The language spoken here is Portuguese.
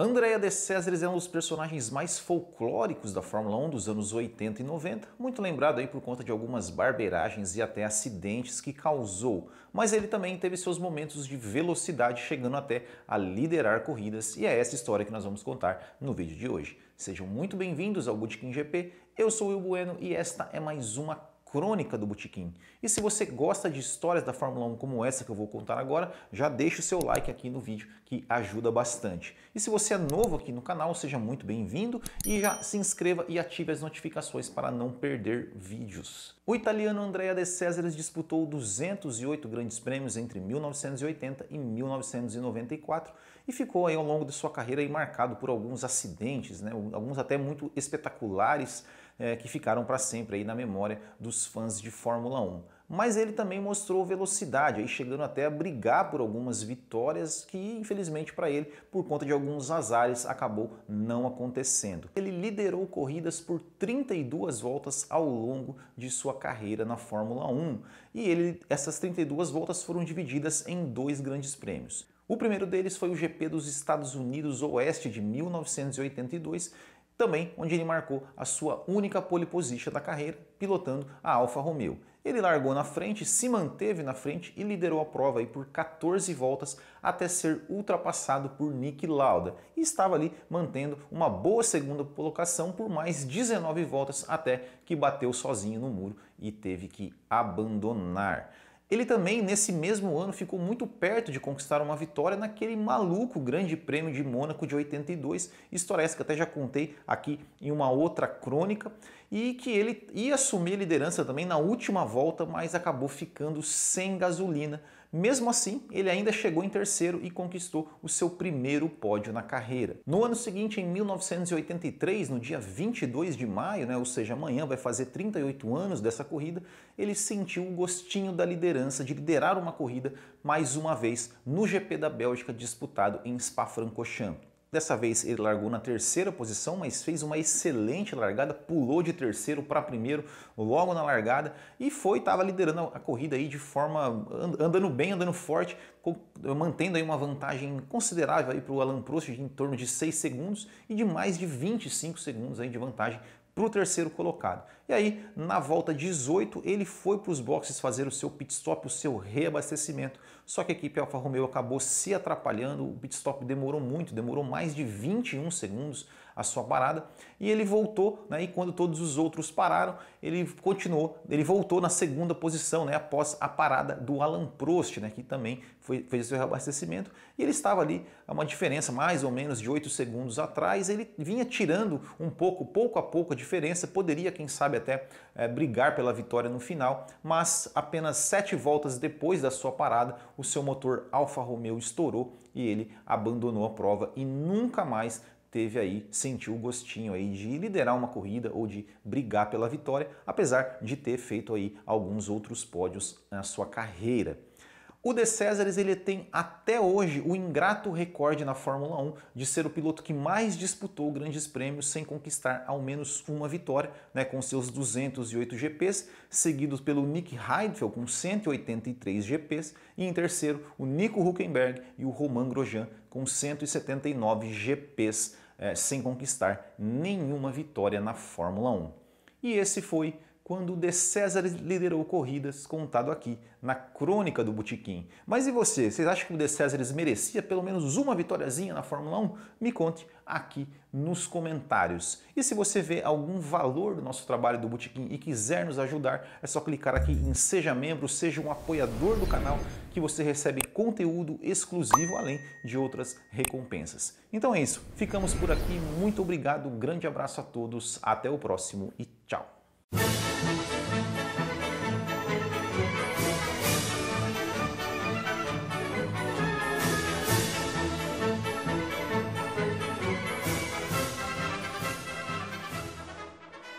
Andrea de Césares é um dos personagens mais folclóricos da Fórmula 1 dos anos 80 e 90, muito lembrado aí por conta de algumas barbeiragens e até acidentes que causou, mas ele também teve seus momentos de velocidade chegando até a liderar corridas e é essa história que nós vamos contar no vídeo de hoje. Sejam muito bem-vindos ao Bootkin GP, eu sou o Will Bueno e esta é mais uma crônica do Botequim. E se você gosta de histórias da Fórmula 1 como essa que eu vou contar agora, já deixa o seu like aqui no vídeo que ajuda bastante. E se você é novo aqui no canal, seja muito bem-vindo e já se inscreva e ative as notificações para não perder vídeos. O italiano Andrea De Césares disputou 208 grandes prêmios entre 1980 e 1994 e ficou aí ao longo de sua carreira marcado por alguns acidentes, né? alguns até muito espetaculares, é, que ficaram para sempre aí na memória dos fãs de Fórmula 1. Mas ele também mostrou velocidade, aí chegando até a brigar por algumas vitórias que, infelizmente para ele, por conta de alguns azares, acabou não acontecendo. Ele liderou corridas por 32 voltas ao longo de sua carreira na Fórmula 1, e ele, essas 32 voltas foram divididas em dois grandes prêmios. O primeiro deles foi o GP dos Estados Unidos Oeste de 1982, também onde ele marcou a sua única pole position da carreira, pilotando a Alfa Romeo. Ele largou na frente, se manteve na frente e liderou a prova por 14 voltas até ser ultrapassado por Nick Lauda. E estava ali mantendo uma boa segunda colocação por mais 19 voltas até que bateu sozinho no muro e teve que abandonar. Ele também, nesse mesmo ano, ficou muito perto de conquistar uma vitória naquele maluco Grande Prêmio de Mônaco de 82, história essa que até já contei aqui em uma outra crônica e que ele ia assumir a liderança também na última volta, mas acabou ficando sem gasolina. Mesmo assim, ele ainda chegou em terceiro e conquistou o seu primeiro pódio na carreira. No ano seguinte, em 1983, no dia 22 de maio, né, ou seja, amanhã vai fazer 38 anos dessa corrida, ele sentiu o gostinho da liderança de liderar uma corrida mais uma vez no GP da Bélgica disputado em Spa-Francorchamps. Dessa vez ele largou na terceira posição, mas fez uma excelente largada, pulou de terceiro para primeiro logo na largada e foi, estava liderando a corrida aí de forma andando bem, andando forte, mantendo aí uma vantagem considerável aí para o Alan Proust de em torno de 6 segundos e de mais de 25 segundos aí de vantagem para o terceiro colocado. E aí, na volta 18, ele foi para os boxes fazer o seu pit stop, o seu reabastecimento. Só que a equipe Alfa Romeo acabou se atrapalhando, o pit stop demorou muito, demorou mais de 21 segundos a sua parada. E ele voltou, né, e quando todos os outros pararam, ele continuou, ele voltou na segunda posição, né, após a parada do Alan Prost, né, que também foi, fez seu reabastecimento. E ele estava ali a uma diferença mais ou menos de 8 segundos atrás. Ele vinha tirando um pouco, pouco a pouco a diferença, poderia, quem sabe, até é, brigar pela vitória no final, mas apenas sete voltas depois da sua parada, o seu motor Alfa Romeo estourou e ele abandonou a prova e nunca mais teve aí, sentiu o gostinho aí de liderar uma corrida ou de brigar pela vitória, apesar de ter feito aí alguns outros pódios na sua carreira. O De Césares ele tem até hoje o ingrato recorde na Fórmula 1 de ser o piloto que mais disputou grandes prêmios sem conquistar ao menos uma vitória, né, com seus 208 GPs, seguidos pelo Nick Heidfeld com 183 GPs e em terceiro o Nico Huckenberg e o Romain Grosjean com 179 GPs. Eh, sem conquistar nenhuma vitória na Fórmula 1. E esse foi quando o De César liderou corridas, contado aqui na crônica do Botequim. Mas e você? Vocês acham que o De César merecia pelo menos uma vitóriazinha na Fórmula 1? Me conte aqui nos comentários. E se você vê algum valor do nosso trabalho do Botequim e quiser nos ajudar, é só clicar aqui em Seja Membro, seja um apoiador do canal, que você recebe conteúdo exclusivo, além de outras recompensas. Então é isso, ficamos por aqui. Muito obrigado, um grande abraço a todos, até o próximo e tchau! Thank you.